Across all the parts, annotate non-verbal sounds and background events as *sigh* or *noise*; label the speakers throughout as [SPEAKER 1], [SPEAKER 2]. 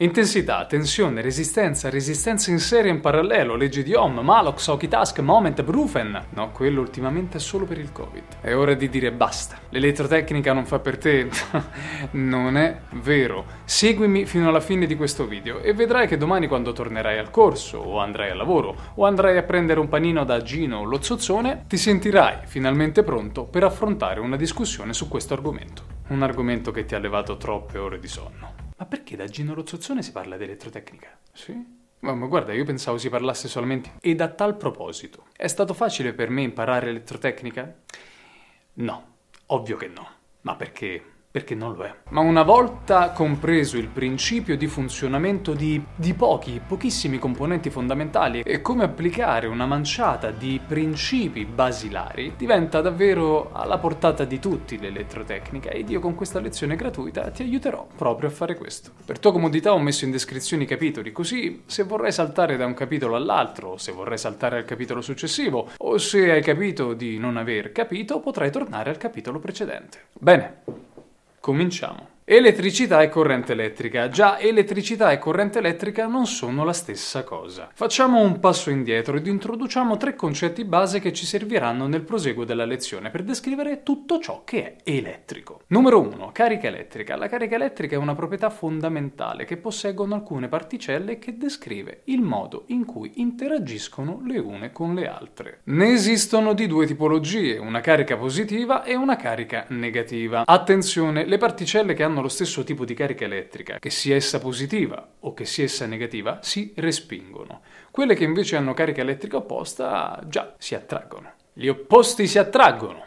[SPEAKER 1] Intensità, tensione, resistenza, resistenza in serie in parallelo, leggi di Ohm, Malok, Soki Task, Moment, Brufen. No, quello ultimamente è solo per il Covid. È ora di dire basta. L'elettrotecnica non fa per te. *laughs* non è vero. Seguimi fino alla fine di questo video e vedrai che domani quando tornerai al corso o andrai al lavoro o andrai a prendere un panino da Gino o lo zozzone, ti sentirai finalmente pronto per affrontare una discussione su questo argomento. Un argomento che ti ha levato troppe ore di sonno. Ma perché da Gino Rozzozzone si parla di elettrotecnica? Sì? Ma, ma guarda, io pensavo si parlasse solamente. Ed a tal proposito, è stato facile per me imparare elettrotecnica? No, ovvio che no. Ma perché perché non lo è. Ma una volta compreso il principio di funzionamento di, di, pochi, pochissimi componenti fondamentali e come applicare una manciata di principi basilari, diventa davvero alla portata di tutti l'elettrotecnica ed io con questa lezione gratuita ti aiuterò proprio a fare questo. Per tua comodità ho messo in descrizione i capitoli, così se vorrai saltare da un capitolo all'altro, se vorrai saltare al capitolo successivo, o se hai capito di non aver capito, potrai tornare al capitolo precedente. Bene. Cominciamo. Elettricità e corrente elettrica. Già, elettricità e corrente elettrica non sono la stessa cosa. Facciamo un passo indietro ed introduciamo tre concetti base che ci serviranno nel proseguo della lezione per descrivere tutto ciò che è elettrico. Numero 1. Carica elettrica. La carica elettrica è una proprietà fondamentale che posseggono alcune particelle che descrive il modo in cui interagiscono le une con le altre. Ne esistono di due tipologie, una carica positiva e una carica negativa. Attenzione, le particelle che hanno hanno lo stesso tipo di carica elettrica, che sia essa positiva o che sia essa negativa, si respingono. Quelle che invece hanno carica elettrica opposta, già, si attraggono. Gli opposti si attraggono.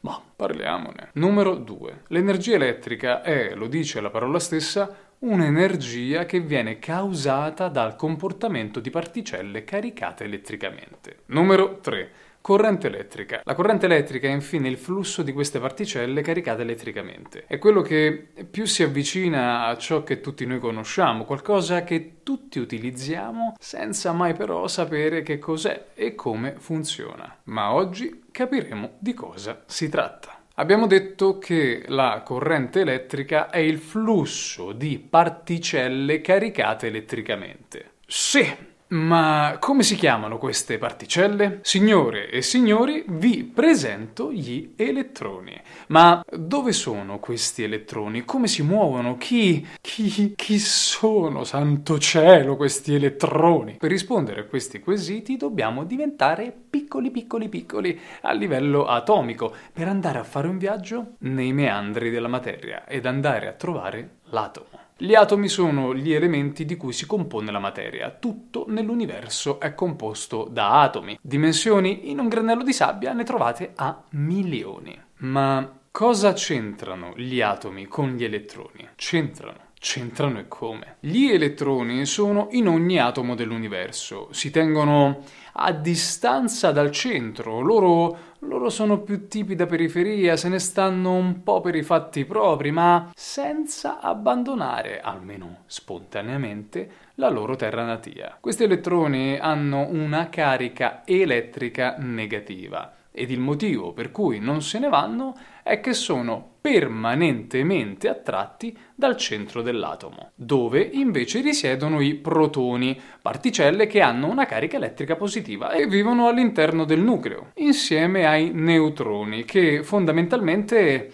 [SPEAKER 1] Ma parliamone. Numero 2. L'energia elettrica è, lo dice la parola stessa, un'energia che viene causata dal comportamento di particelle caricate elettricamente. Numero 3. Corrente elettrica. La corrente elettrica è infine il flusso di queste particelle caricate elettricamente. È quello che più si avvicina a ciò che tutti noi conosciamo, qualcosa che tutti utilizziamo senza mai però sapere che cos'è e come funziona. Ma oggi capiremo di cosa si tratta. Abbiamo detto che la corrente elettrica è il flusso di particelle caricate elettricamente. Sì, ma come si chiamano queste particelle? Signore e signori, vi presento gli elettroni. Ma dove sono questi elettroni? Come si muovono? Chi, chi, chi sono? Santo cielo, questi elettroni! Per rispondere a questi quesiti dobbiamo diventare piccoli, piccoli, piccoli a livello atomico per andare a fare un viaggio nei meandri della materia ed andare a trovare l'atomo. Gli atomi sono gli elementi di cui si compone la materia. Tutto nell'universo è composto da atomi. Dimensioni in un granello di sabbia ne trovate a milioni. Ma cosa c'entrano gli atomi con gli elettroni? C'entrano. C'entrano e come? Gli elettroni sono in ogni atomo dell'universo, si tengono a distanza dal centro, loro loro sono più tipi da periferia, se ne stanno un po' per i fatti propri, ma senza abbandonare, almeno spontaneamente, la loro terra natia. Questi elettroni hanno una carica elettrica negativa ed il motivo per cui non se ne vanno è è che sono permanentemente attratti dal centro dell'atomo, dove invece risiedono i protoni, particelle che hanno una carica elettrica positiva e vivono all'interno del nucleo, insieme ai neutroni, che fondamentalmente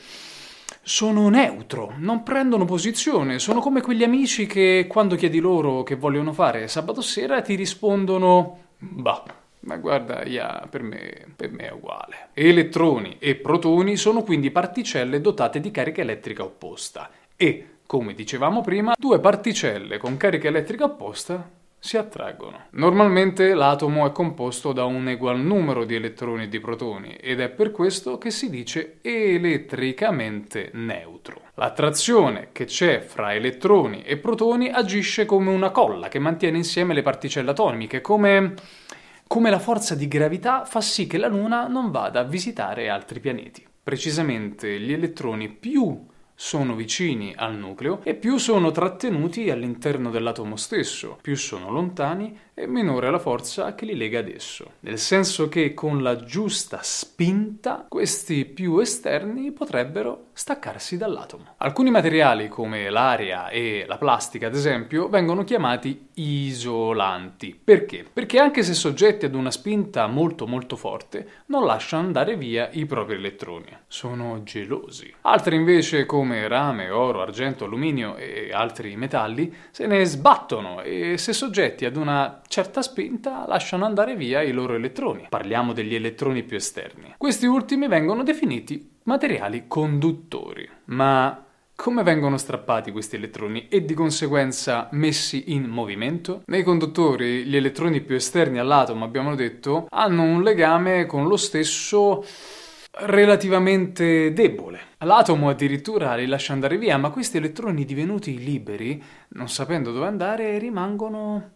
[SPEAKER 1] sono neutro, non prendono posizione, sono come quegli amici che quando chiedi loro che vogliono fare sabato sera ti rispondono bah. Ma guarda, yeah, per, me, per me è uguale. Elettroni e protoni sono quindi particelle dotate di carica elettrica opposta e, come dicevamo prima, due particelle con carica elettrica opposta si attraggono. Normalmente l'atomo è composto da un egual numero di elettroni e di protoni ed è per questo che si dice elettricamente neutro. L'attrazione che c'è fra elettroni e protoni agisce come una colla che mantiene insieme le particelle atomiche, come come la forza di gravità fa sì che la Luna non vada a visitare altri pianeti. Precisamente gli elettroni più sono vicini al nucleo e più sono trattenuti all'interno dell'atomo stesso, più sono lontani e minore è la forza che li lega ad esso. Nel senso che con la giusta spinta questi più esterni potrebbero staccarsi dall'atomo. Alcuni materiali come l'aria e la plastica, ad esempio, vengono chiamati isolanti. Perché? Perché anche se soggetti ad una spinta molto molto forte, non lasciano andare via i propri elettroni. Sono gelosi. Altri invece come come rame, oro, argento, alluminio e altri metalli, se ne sbattono e se soggetti ad una certa spinta lasciano andare via i loro elettroni. Parliamo degli elettroni più esterni. Questi ultimi vengono definiti materiali conduttori. Ma come vengono strappati questi elettroni e di conseguenza messi in movimento? Nei conduttori gli elettroni più esterni all'atomo, abbiamo detto, hanno un legame con lo stesso relativamente debole. L'atomo addirittura li lascia andare via, ma questi elettroni divenuti liberi, non sapendo dove andare, rimangono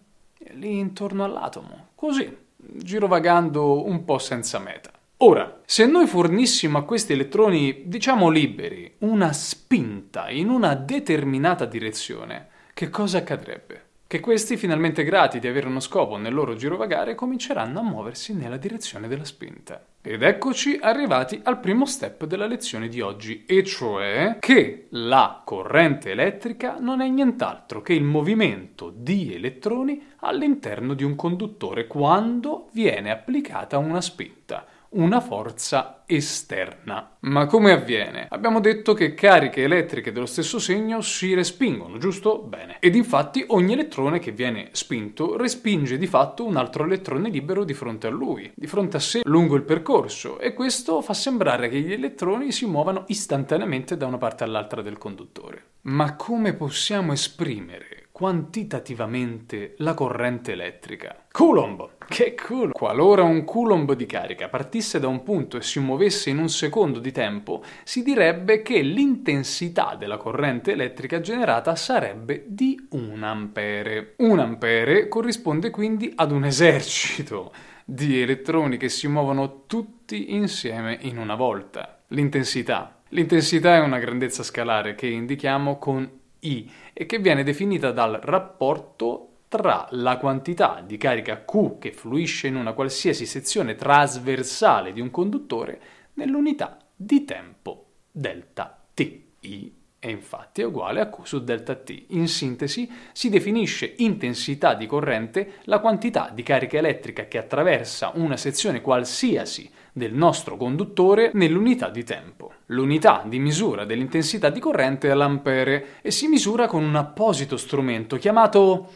[SPEAKER 1] lì intorno all'atomo, così, girovagando un po' senza meta. Ora, se noi fornissimo a questi elettroni, diciamo liberi, una spinta in una determinata direzione, che cosa accadrebbe? che questi, finalmente grati di avere uno scopo nel loro girovagare, cominceranno a muoversi nella direzione della spinta. Ed eccoci arrivati al primo step della lezione di oggi, e cioè che la corrente elettrica non è nient'altro che il movimento di elettroni all'interno di un conduttore quando viene applicata una spinta una forza esterna. Ma come avviene? Abbiamo detto che cariche elettriche dello stesso segno si respingono, giusto? Bene. Ed infatti ogni elettrone che viene spinto respinge di fatto un altro elettrone libero di fronte a lui, di fronte a sé lungo il percorso e questo fa sembrare che gli elettroni si muovano istantaneamente da una parte all'altra del conduttore. Ma come possiamo esprimere quantitativamente la corrente elettrica. Coulomb! Che cool! Qualora un coulomb di carica partisse da un punto e si muovesse in un secondo di tempo, si direbbe che l'intensità della corrente elettrica generata sarebbe di un ampere. Un ampere corrisponde quindi ad un esercito di elettroni che si muovono tutti insieme in una volta. L'intensità. L'intensità è una grandezza scalare che indichiamo con i e che viene definita dal rapporto tra la quantità di carica Q che fluisce in una qualsiasi sezione trasversale di un conduttore nell'unità di tempo delta T. I è infatti uguale a Q su delta T. In sintesi si definisce intensità di corrente la quantità di carica elettrica che attraversa una sezione qualsiasi del nostro conduttore nell'unità di tempo. L'unità di misura dell'intensità di corrente è l'ampere e si misura con un apposito strumento chiamato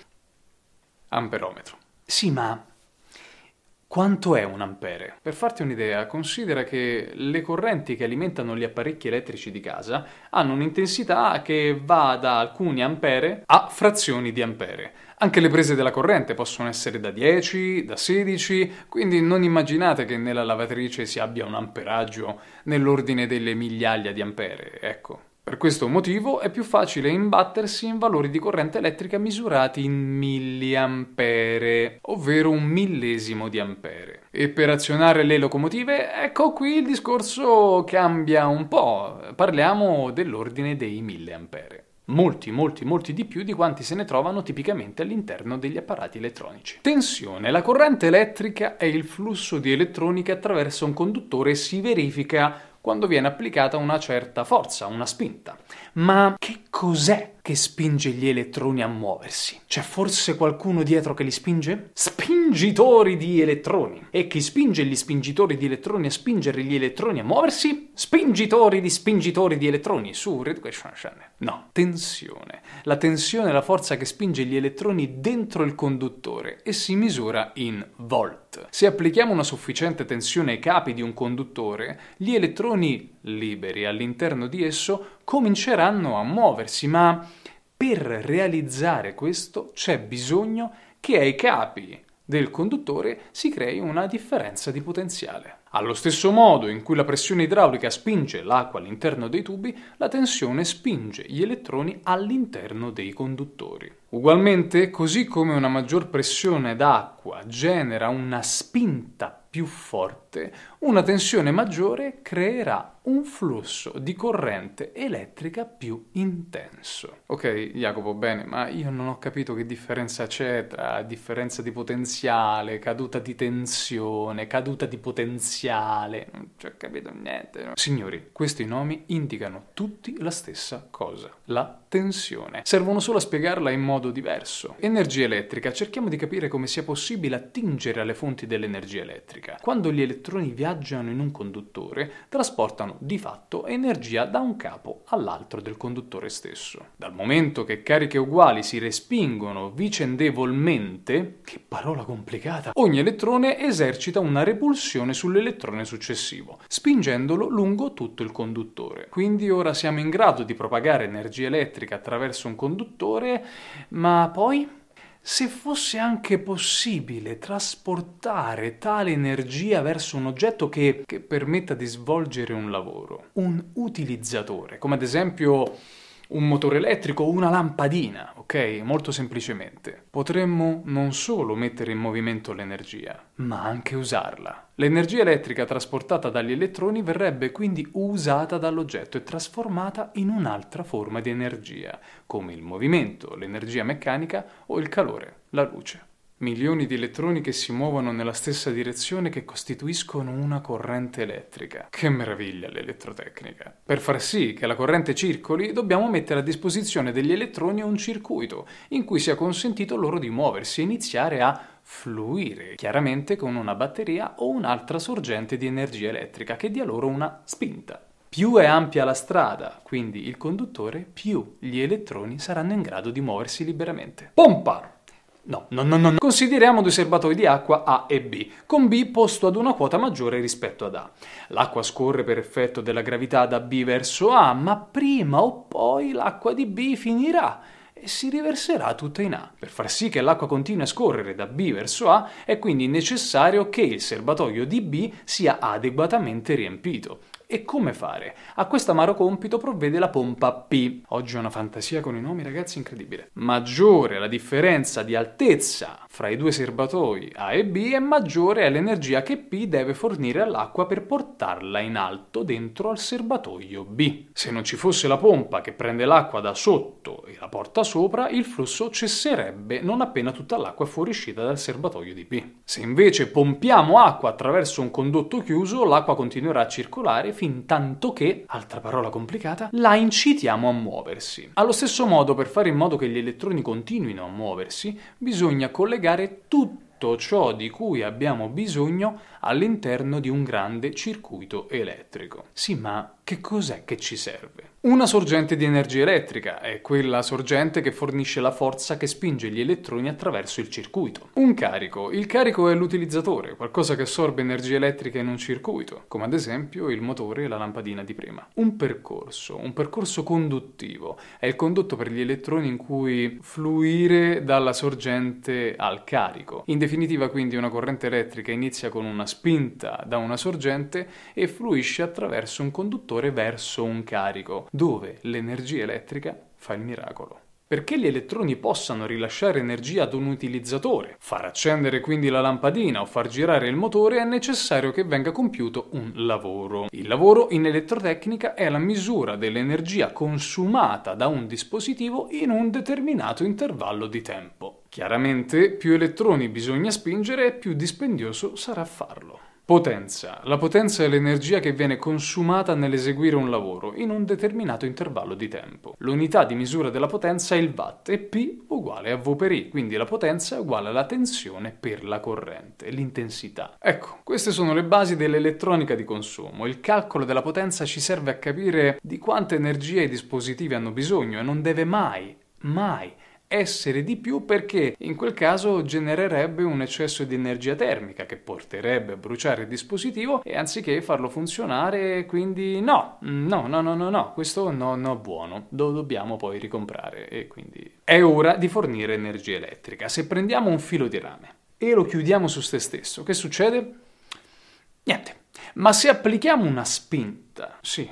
[SPEAKER 1] amperometro. Sì, ma quanto è un ampere? Per farti un'idea, considera che le correnti che alimentano gli apparecchi elettrici di casa hanno un'intensità che va da alcuni ampere a frazioni di ampere. Anche le prese della corrente possono essere da 10, da 16, quindi non immaginate che nella lavatrice si abbia un amperaggio nell'ordine delle migliaia di ampere, ecco. Per questo motivo è più facile imbattersi in valori di corrente elettrica misurati in milliampere, ovvero un millesimo di ampere. E per azionare le locomotive, ecco qui il discorso cambia un po', parliamo dell'ordine dei milliampere molti, molti, molti di più di quanti se ne trovano tipicamente all'interno degli apparati elettronici. Tensione. La corrente elettrica è il flusso di elettronica attraverso un conduttore e si verifica quando viene applicata una certa forza, una spinta. Ma che cos'è che spinge gli elettroni a muoversi. C'è forse qualcuno dietro che li spinge? Spingitori di elettroni! E chi spinge gli spingitori di elettroni a spingere gli elettroni a muoversi? Spingitori di spingitori di elettroni su Red Question Channel. No, tensione. La tensione è la forza che spinge gli elettroni dentro il conduttore e si misura in volt. Se applichiamo una sufficiente tensione ai capi di un conduttore, gli elettroni liberi all'interno di esso cominceranno a muoversi, ma per realizzare questo c'è bisogno che ai capi del conduttore si crei una differenza di potenziale. Allo stesso modo in cui la pressione idraulica spinge l'acqua all'interno dei tubi, la tensione spinge gli elettroni all'interno dei conduttori. Ugualmente, così come una maggior pressione d'acqua genera una spinta più forte, una tensione maggiore creerà un flusso di corrente elettrica più intenso. Ok, Jacopo, bene, ma io non ho capito che differenza c'è tra differenza di potenziale, caduta di tensione, caduta di potenziale, non ci ho capito niente. No? Signori, questi nomi indicano tutti la stessa cosa, la tensione. Servono solo a spiegarla in modo diverso. Energia elettrica. Cerchiamo di capire come sia possibile attingere alle fonti dell'energia elettrica. Quando gli elettroni viaggiano in un conduttore, trasportano di fatto energia da un capo all'altro del conduttore stesso. Dal momento che cariche uguali si respingono vicendevolmente, che parola complicata, ogni elettrone esercita una repulsione sull'elettrone successivo, spingendolo lungo tutto il conduttore. Quindi ora siamo in grado di propagare energia elettrica elettrica attraverso un conduttore, ma poi se fosse anche possibile trasportare tale energia verso un oggetto che, che permetta di svolgere un lavoro, un utilizzatore, come ad esempio un motore elettrico, o una lampadina, ok? Molto semplicemente. Potremmo non solo mettere in movimento l'energia, ma anche usarla. L'energia elettrica trasportata dagli elettroni verrebbe quindi usata dall'oggetto e trasformata in un'altra forma di energia, come il movimento, l'energia meccanica o il calore, la luce milioni di elettroni che si muovono nella stessa direzione che costituiscono una corrente elettrica. Che meraviglia l'elettrotecnica! Per far sì che la corrente circoli, dobbiamo mettere a disposizione degli elettroni un circuito in cui sia consentito loro di muoversi e iniziare a fluire, chiaramente con una batteria o un'altra sorgente di energia elettrica che dia loro una spinta. Più è ampia la strada, quindi il conduttore, più gli elettroni saranno in grado di muoversi liberamente. Pompa! No, no, no, no, Consideriamo due serbatoi di acqua A e B, con B posto ad una quota maggiore rispetto ad A. L'acqua scorre per effetto della gravità da B verso A, ma prima o poi l'acqua di B finirà e si riverserà tutta in A. Per far sì che l'acqua continui a scorrere da B verso A, è quindi necessario che il serbatoio di B sia adeguatamente riempito. E come fare? A questo amaro compito provvede la pompa P. Oggi è una fantasia con i nomi, ragazzi, incredibile. Maggiore la differenza di altezza fra i due serbatoi A e B è maggiore all'energia che P deve fornire all'acqua per portarla in alto dentro al serbatoio B. Se non ci fosse la pompa che prende l'acqua da sotto e la porta sopra, il flusso cesserebbe non appena tutta l'acqua fuoriuscita dal serbatoio di P. Se invece pompiamo acqua attraverso un condotto chiuso, l'acqua continuerà a circolare fin tanto che, altra parola complicata, la incitiamo a muoversi. Allo stesso modo, per fare in modo che gli elettroni continuino a muoversi, bisogna collegare albergare tutto ciò di cui abbiamo bisogno all'interno di un grande circuito elettrico. Sì, ma che cos'è che ci serve? Una sorgente di energia elettrica è quella sorgente che fornisce la forza che spinge gli elettroni attraverso il circuito. Un carico. Il carico è l'utilizzatore, qualcosa che assorbe energia elettrica in un circuito, come ad esempio il motore e la lampadina di prima. Un percorso, un percorso conduttivo, è il condotto per gli elettroni in cui fluire dalla sorgente al carico. In definitiva, quindi, una corrente elettrica inizia con una spinta da una sorgente e fluisce attraverso un conduttore conduttore verso un carico, dove l'energia elettrica fa il miracolo. Perché gli elettroni possano rilasciare energia ad un utilizzatore, far accendere quindi la lampadina o far girare il motore, è necessario che venga compiuto un lavoro. Il lavoro in elettrotecnica è la misura dell'energia consumata da un dispositivo in un determinato intervallo di tempo. Chiaramente più elettroni bisogna spingere più dispendioso sarà farlo. Potenza. La potenza è l'energia che viene consumata nell'eseguire un lavoro in un determinato intervallo di tempo. L'unità di misura della potenza è il watt e P uguale a V per I, quindi la potenza è uguale alla tensione per la corrente, l'intensità. Ecco, queste sono le basi dell'elettronica di consumo. Il calcolo della potenza ci serve a capire di quanta energia i dispositivi hanno bisogno e non deve mai, mai essere di più perché in quel caso genererebbe un eccesso di energia termica che porterebbe a bruciare il dispositivo e anziché farlo funzionare quindi no, no, no, no, no, no, questo no, no buono, lo dobbiamo poi ricomprare e quindi è ora di fornire energia elettrica. Se prendiamo un filo di rame e lo chiudiamo su se stesso, che succede? Niente. Ma se applichiamo una spinta, sì,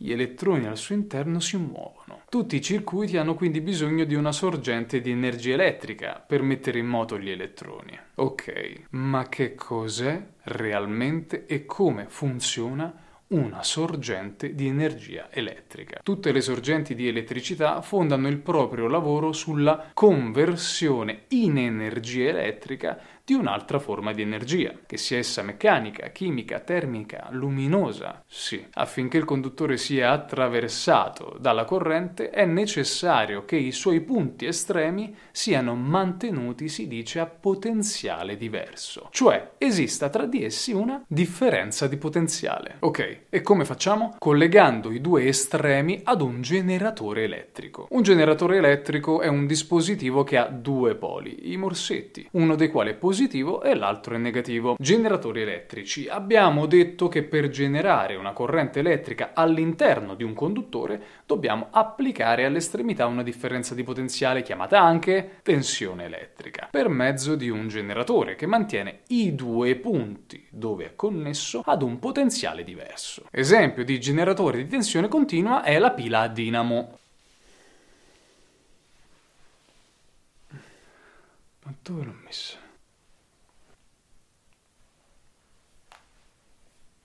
[SPEAKER 1] gli elettroni al suo interno si muovono. Tutti i circuiti hanno quindi bisogno di una sorgente di energia elettrica per mettere in moto gli elettroni. Ok, ma che cos'è realmente e come funziona una sorgente di energia elettrica. Tutte le sorgenti di elettricità fondano il proprio lavoro sulla conversione in energia elettrica di un'altra forma di energia, che sia essa meccanica, chimica, termica, luminosa. Sì, affinché il conduttore sia attraversato dalla corrente è necessario che i suoi punti estremi siano mantenuti, si dice, a potenziale diverso, cioè esista tra di essi una differenza di potenziale. Ok, e come facciamo? Collegando i due estremi ad un generatore elettrico. Un generatore elettrico è un dispositivo che ha due poli, i morsetti, uno dei quali è positivo positivo e l'altro è negativo. Generatori elettrici. Abbiamo detto che per generare una corrente elettrica all'interno di un conduttore dobbiamo applicare all'estremità una differenza di potenziale chiamata anche tensione elettrica, per mezzo di un generatore che mantiene i due punti dove è connesso ad un potenziale diverso. Esempio di generatore di tensione continua è la pila a dinamo. Ma dove l'ho messo?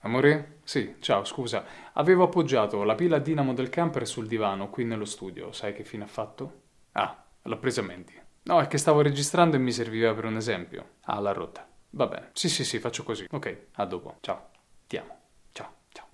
[SPEAKER 1] Amore? Sì, ciao, scusa. Avevo appoggiato la pila a dinamo del camper sul divano qui nello studio. Sai che fine ha fatto? Ah, l'ho presa a menti. No, è che stavo registrando e mi serviva per un esempio. Ah, l'ha rotta. Va bene. Sì, sì, sì, faccio così. Ok, a dopo. Ciao. Ti amo. Ciao, ciao.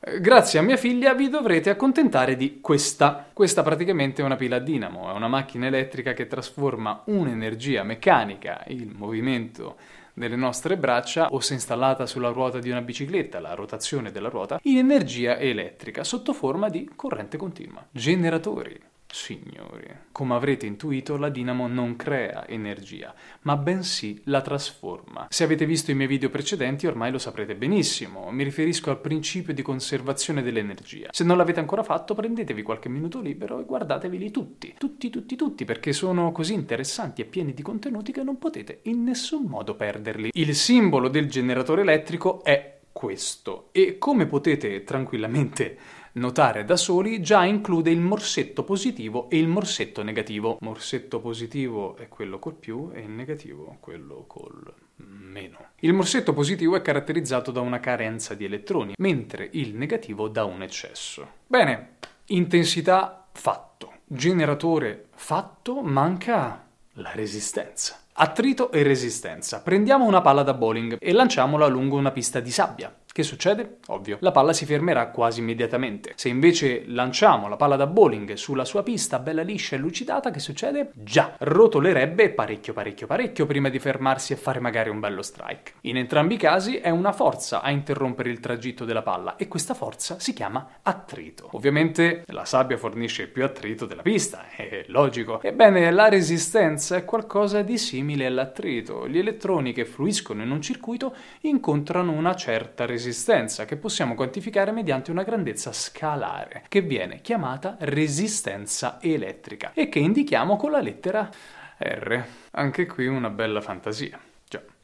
[SPEAKER 1] Eh, grazie a mia figlia vi dovrete accontentare di questa. Questa praticamente è una pila a dinamo, è una macchina elettrica che trasforma un'energia meccanica, il movimento nelle nostre braccia o se installata sulla ruota di una bicicletta, la rotazione della ruota, in energia elettrica sotto forma di corrente continua. Generatori. Signori, come avrete intuito, la dinamo non crea energia, ma bensì la trasforma. Se avete visto i miei video precedenti ormai lo saprete benissimo, mi riferisco al principio di conservazione dell'energia. Se non l'avete ancora fatto, prendetevi qualche minuto libero e guardateveli tutti, tutti, tutti, tutti, perché sono così interessanti e pieni di contenuti che non potete in nessun modo perderli. Il simbolo del generatore elettrico è questo, e come potete tranquillamente notare da soli già include il morsetto positivo e il morsetto negativo. Morsetto positivo è quello col più e il negativo quello col meno. Il morsetto positivo è caratterizzato da una carenza di elettroni, mentre il negativo da un eccesso. Bene, intensità fatto, generatore fatto, manca la resistenza. Attrito e resistenza. Prendiamo una palla da bowling e lanciamola lungo una pista di sabbia. Che succede? Ovvio, la palla si fermerà quasi immediatamente. Se invece lanciamo la palla da bowling sulla sua pista bella liscia e lucidata, che succede? Già, rotolerebbe parecchio parecchio parecchio prima di fermarsi e fare magari un bello strike. In entrambi i casi è una forza a interrompere il tragitto della palla e questa forza si chiama attrito. Ovviamente la sabbia fornisce più attrito della pista, è logico. Ebbene, la resistenza è qualcosa di simile all'attrito. Gli elettroni che fluiscono in un circuito incontrano una certa resistenza resistenza che possiamo quantificare mediante una grandezza scalare che viene chiamata resistenza elettrica e che indichiamo con la lettera R. Anche qui una bella fantasia.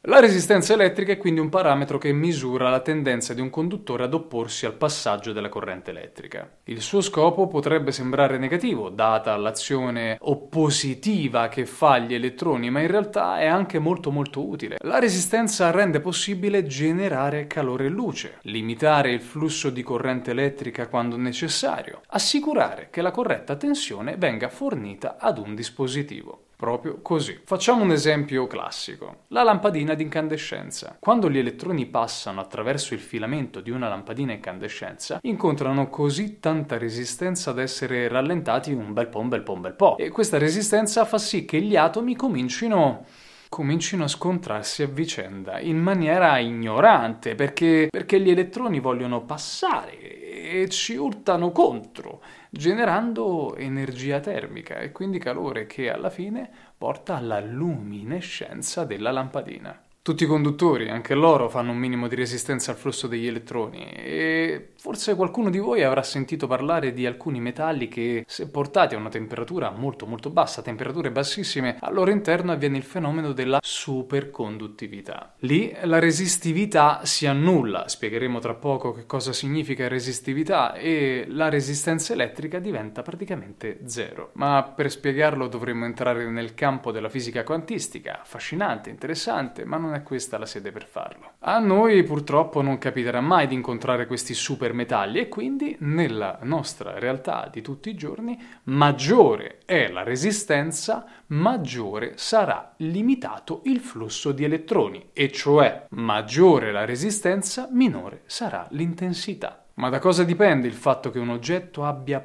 [SPEAKER 1] La resistenza elettrica è quindi un parametro che misura la tendenza di un conduttore ad opporsi al passaggio della corrente elettrica. Il suo scopo potrebbe sembrare negativo, data l'azione oppositiva che fa gli elettroni, ma in realtà è anche molto molto utile. La resistenza rende possibile generare calore e luce, limitare il flusso di corrente elettrica quando necessario, assicurare che la corretta tensione venga fornita ad un dispositivo. Proprio così. Facciamo un esempio classico. La lampadina di incandescenza. Quando gli elettroni passano attraverso il filamento di una lampadina incandescenza, incontrano così tanta resistenza da essere rallentati un bel po', un bel po', un bel po'. E questa resistenza fa sì che gli atomi comincino comincino a scontrarsi a vicenda in maniera ignorante perché, perché gli elettroni vogliono passare e ci urtano contro, generando energia termica e quindi calore che alla fine porta alla luminescenza della lampadina. Tutti i conduttori, anche loro, fanno un minimo di resistenza al flusso degli elettroni e forse qualcuno di voi avrà sentito parlare di alcuni metalli che, se portati a una temperatura molto molto bassa, temperature bassissime, al loro interno avviene il fenomeno della superconduttività. Lì la resistività si annulla, spiegheremo tra poco che cosa significa resistività e la resistenza elettrica diventa praticamente zero. Ma per spiegarlo dovremmo entrare nel campo della fisica quantistica, affascinante, interessante, ma non non è questa la sede per farlo. A noi purtroppo non capiterà mai di incontrare questi super metalli e quindi nella nostra realtà di tutti i giorni maggiore è la resistenza, maggiore sarà limitato il flusso di elettroni, e cioè maggiore la resistenza, minore sarà l'intensità. Ma da cosa dipende il fatto che un oggetto abbia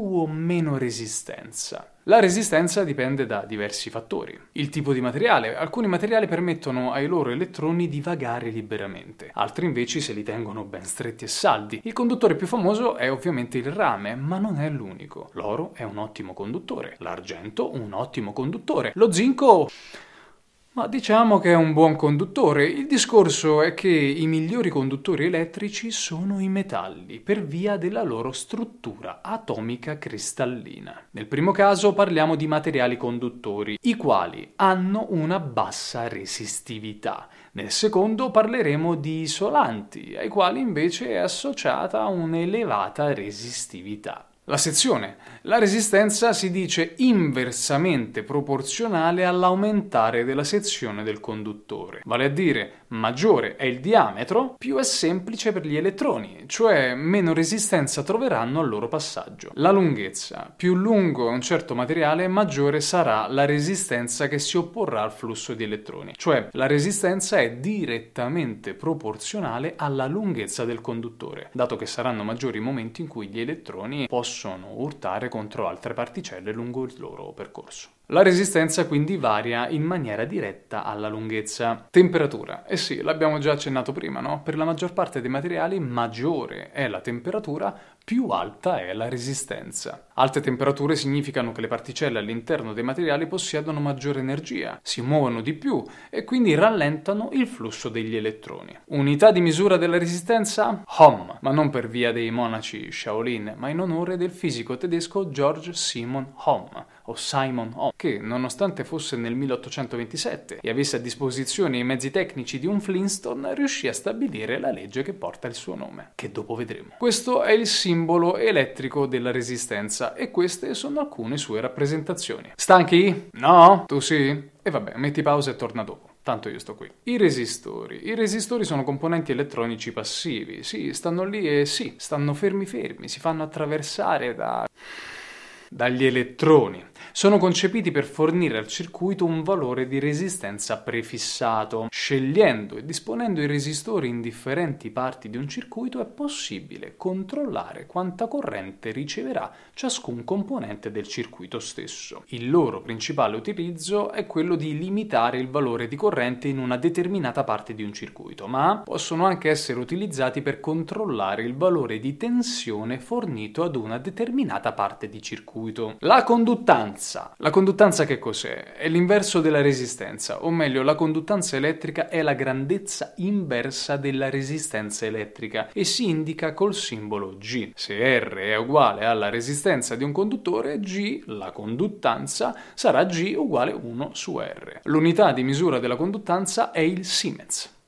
[SPEAKER 1] o meno resistenza? La resistenza dipende da diversi fattori. Il tipo di materiale. Alcuni materiali permettono ai loro elettroni di vagare liberamente, altri invece se li tengono ben stretti e saldi. Il conduttore più famoso è ovviamente il rame, ma non è l'unico. L'oro è un ottimo conduttore, l'argento un ottimo conduttore, lo zinco ma diciamo che è un buon conduttore. Il discorso è che i migliori conduttori elettrici sono i metalli per via della loro struttura atomica cristallina. Nel primo caso parliamo di materiali conduttori, i quali hanno una bassa resistività. Nel secondo parleremo di isolanti, ai quali invece è associata un'elevata resistività. La sezione. La resistenza si dice inversamente proporzionale all'aumentare della sezione del conduttore, vale a dire maggiore è il diametro, più è semplice per gli elettroni, cioè meno resistenza troveranno al loro passaggio. La lunghezza. Più lungo è un certo materiale, maggiore sarà la resistenza che si opporrà al flusso di elettroni, cioè la resistenza è direttamente proporzionale alla lunghezza del conduttore, dato che saranno maggiori i momenti in cui gli elettroni possono possono urtare contro altre particelle lungo il loro percorso. La resistenza quindi varia in maniera diretta alla lunghezza. Temperatura. Eh sì, l'abbiamo già accennato prima, no? Per la maggior parte dei materiali maggiore è la temperatura, più alta è la resistenza. Alte temperature significano che le particelle all'interno dei materiali possiedono maggiore energia, si muovono di più e quindi rallentano il flusso degli elettroni. Unità di misura della resistenza? Ohm, ma non per via dei monaci Shaolin, ma in onore del fisico tedesco George Simon Ohm. o Simon Hom, che nonostante fosse nel 1827 e avesse a disposizione i mezzi tecnici di un Flintstone, riuscì a stabilire la legge che porta il suo nome, che dopo vedremo. Questo è il simbolo simbolo elettrico della resistenza e queste sono alcune sue rappresentazioni. Stanchi? No? Tu sì? E vabbè, metti pausa e torna dopo. Tanto io sto qui. I resistori. I resistori sono componenti elettronici passivi. Sì, stanno lì e sì, stanno fermi fermi, si fanno attraversare da... dagli elettroni sono concepiti per fornire al circuito un valore di resistenza prefissato. Scegliendo e disponendo i resistori in differenti parti di un circuito è possibile controllare quanta corrente riceverà ciascun componente del circuito stesso. Il loro principale utilizzo è quello di limitare il valore di corrente in una determinata parte di un circuito, ma possono anche essere utilizzati per controllare il valore di tensione fornito ad una determinata parte di circuito. La conduttanza conduttanza. La conduttanza che cos'è? È l'inverso della resistenza, o meglio la conduttanza elettrica è la grandezza inversa della resistenza elettrica e si indica col simbolo G. Se R è uguale alla resistenza di un conduttore, G, la conduttanza, sarà G uguale 1 su R. L'unità di misura della conduttanza è il Siemens.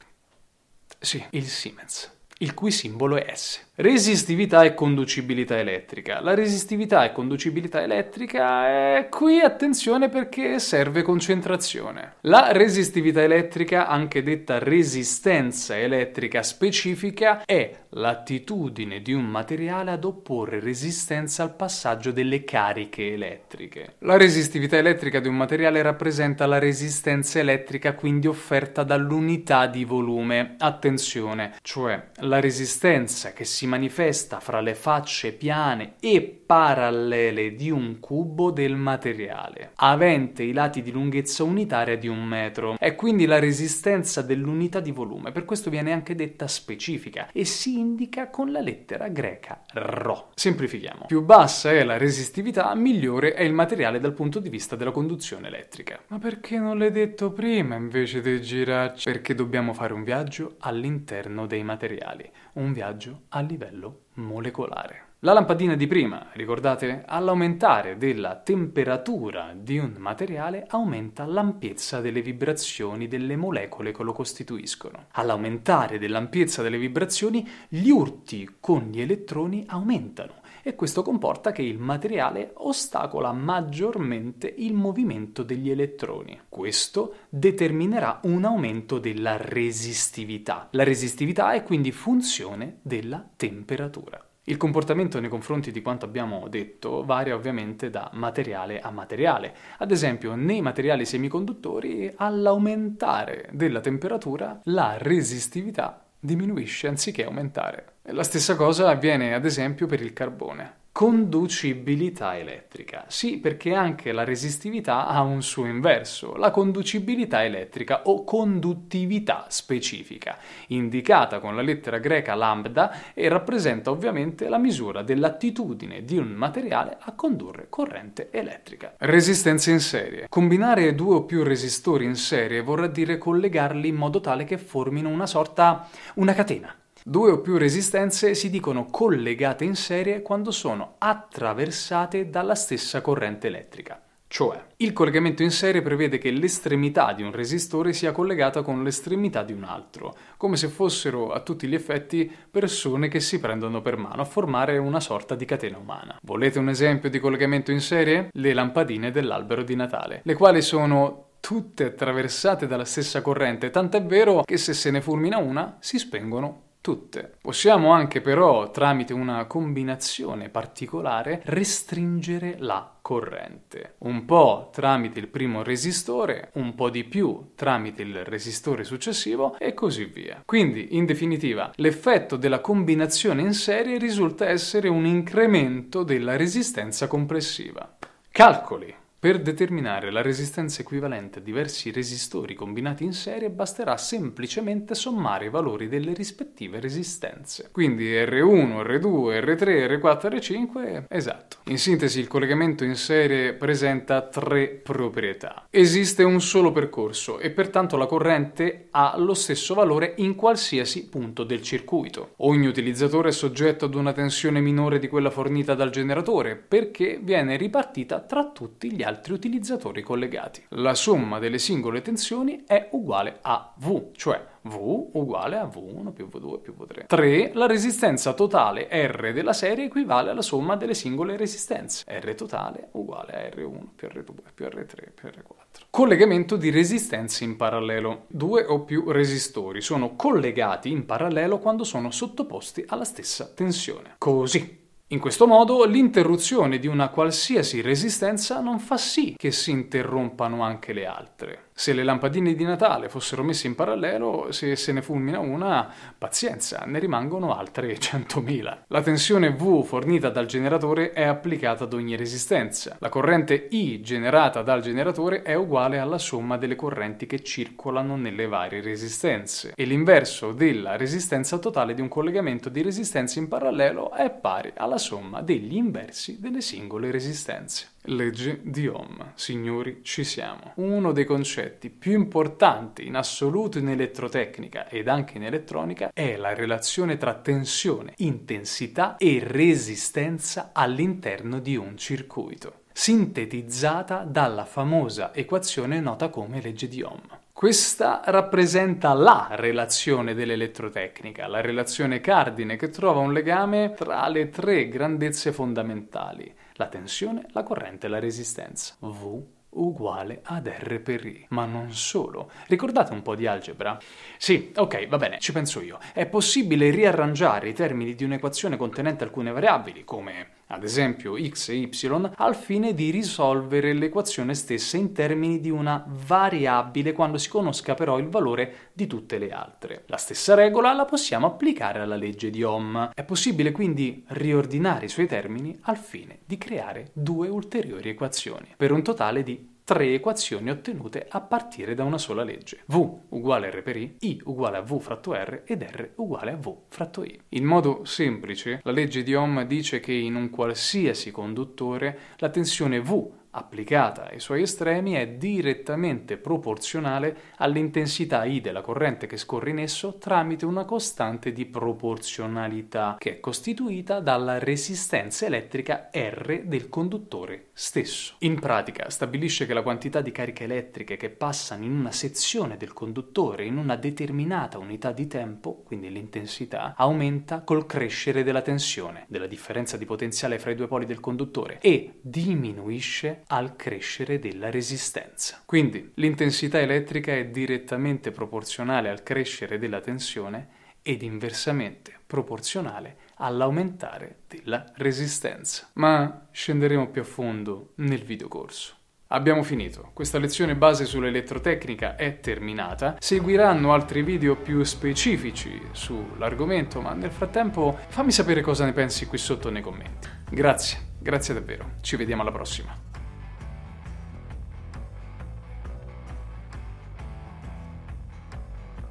[SPEAKER 1] Sì, il Siemens, il cui simbolo è S. Resistività e conducibilità elettrica. La resistività e conducibilità elettrica è qui attenzione perché serve concentrazione. La resistività elettrica, anche detta resistenza elettrica specifica, è l'attitudine di un materiale ad opporre resistenza al passaggio delle cariche elettriche. La resistività elettrica di un materiale rappresenta la resistenza elettrica quindi offerta dall'unità di volume. Attenzione, cioè la resistenza che si si manifesta fra le facce piane e parallele di un cubo del materiale, avente i lati di lunghezza unitaria di un metro, È quindi la resistenza dell'unità di volume, per questo viene anche detta specifica, e si indica con la lettera greca Rho. Semplifichiamo. Più bassa è la resistività, migliore è il materiale dal punto di vista della conduzione elettrica. Ma perché non l'hai detto prima invece di girarci? Perché dobbiamo fare un viaggio all'interno dei materiali, un viaggio a livello molecolare. La lampadina di prima, ricordate? All'aumentare della temperatura di un materiale aumenta l'ampiezza delle vibrazioni delle molecole che lo costituiscono. All'aumentare dell'ampiezza delle vibrazioni gli urti con gli elettroni aumentano e questo comporta che il materiale ostacola maggiormente il movimento degli elettroni. Questo determinerà un aumento della resistività. La resistività è quindi funzione della temperatura. Il comportamento nei confronti di quanto abbiamo detto varia ovviamente da materiale a materiale. Ad esempio, nei materiali semiconduttori, all'aumentare della temperatura, la resistività diminuisce anziché aumentare. La stessa cosa avviene ad esempio per il carbone. Conducibilità elettrica. Sì, perché anche la resistività ha un suo inverso, la conducibilità elettrica o conduttività specifica, indicata con la lettera greca lambda e rappresenta ovviamente la misura dell'attitudine di un materiale a condurre corrente elettrica. Resistenze in serie. Combinare due o più resistori in serie vorrà dire collegarli in modo tale che formino una sorta una catena Due o più resistenze si dicono collegate in serie quando sono attraversate dalla stessa corrente elettrica. Cioè, il collegamento in serie prevede che l'estremità di un resistore sia collegata con l'estremità di un altro, come se fossero a tutti gli effetti persone che si prendono per mano a formare una sorta di catena umana. Volete un esempio di collegamento in serie? Le lampadine dell'albero di Natale, le quali sono tutte attraversate dalla stessa corrente, tant'è vero che se se ne fulmina una si spengono tutte. Possiamo anche però, tramite una combinazione particolare, restringere la corrente. Un po' tramite il primo resistore, un po' di più tramite il resistore successivo e così via. Quindi, in definitiva, l'effetto della combinazione in serie risulta essere un incremento della resistenza complessiva. Calcoli! Per determinare la resistenza equivalente a diversi resistori combinati in serie basterà semplicemente sommare i valori delle rispettive resistenze. Quindi R1, R2, R3, R4, R5, esatto. In sintesi il collegamento in serie presenta tre proprietà. Esiste un solo percorso e pertanto la corrente ha lo stesso valore in qualsiasi punto del circuito. Ogni utilizzatore è soggetto ad una tensione minore di quella fornita dal generatore perché viene ripartita tra tutti gli altri altri utilizzatori collegati. La somma delle singole tensioni è uguale a V, cioè V uguale a V1 più V2 più V3. 3. La resistenza totale R della serie equivale alla somma delle singole resistenze. R totale uguale a R1 più R2 più R3 più R4. Collegamento di resistenze in parallelo. Due o più resistori sono collegati in parallelo quando sono sottoposti alla stessa tensione. Così. In questo modo l'interruzione di una qualsiasi resistenza non fa sì che si interrompano anche le altre. Se le lampadine di Natale fossero messe in parallelo, se se ne fulmina una, pazienza, ne rimangono altre 100.000. La tensione V fornita dal generatore è applicata ad ogni resistenza. La corrente I generata dal generatore è uguale alla somma delle correnti che circolano nelle varie resistenze e l'inverso della resistenza totale di un collegamento di resistenze in parallelo è pari alla somma degli inversi delle singole resistenze. Legge di Ohm. Signori, ci siamo. Uno dei concetti più importanti in assoluto in elettrotecnica ed anche in elettronica è la relazione tra tensione, intensità e resistenza all'interno di un circuito, sintetizzata dalla famosa equazione nota come legge di Ohm. Questa rappresenta la relazione dell'elettrotecnica, la relazione cardine che trova un legame tra le tre grandezze fondamentali, la tensione, la corrente e la resistenza. V uguale ad R per I. Ma non solo. Ricordate un po' di algebra? Sì, ok, va bene, ci penso io. È possibile riarrangiare i termini di un'equazione contenente alcune variabili, come ad esempio x e y, al fine di risolvere l'equazione stessa in termini di una variabile quando si conosca però il valore di tutte le altre. La stessa regola la possiamo applicare alla legge di Ohm. È possibile quindi riordinare i suoi termini al fine di creare due ulteriori equazioni, per un totale di tre equazioni ottenute a partire da una sola legge. V uguale a R per I, I uguale a V fratto R ed R uguale a V fratto I. In modo semplice, la legge di Ohm dice che in un qualsiasi conduttore la tensione V applicata ai suoi estremi è direttamente proporzionale all'intensità I della corrente che scorre in esso tramite una costante di proporzionalità che è costituita dalla resistenza elettrica R del conduttore stesso. In pratica stabilisce che la quantità di cariche elettriche che passano in una sezione del conduttore in una determinata unità di tempo, quindi l'intensità, aumenta col crescere della tensione, della differenza di potenziale fra i due poli del conduttore e diminuisce al crescere della resistenza. Quindi l'intensità elettrica è direttamente proporzionale al crescere della tensione ed inversamente proporzionale all'aumentare della resistenza. Ma scenderemo più a fondo nel videocorso. Abbiamo finito, questa lezione base sull'elettrotecnica è terminata, seguiranno altri video più specifici sull'argomento, ma nel frattempo fammi sapere cosa ne pensi qui sotto nei commenti. Grazie, grazie davvero, ci vediamo alla prossima.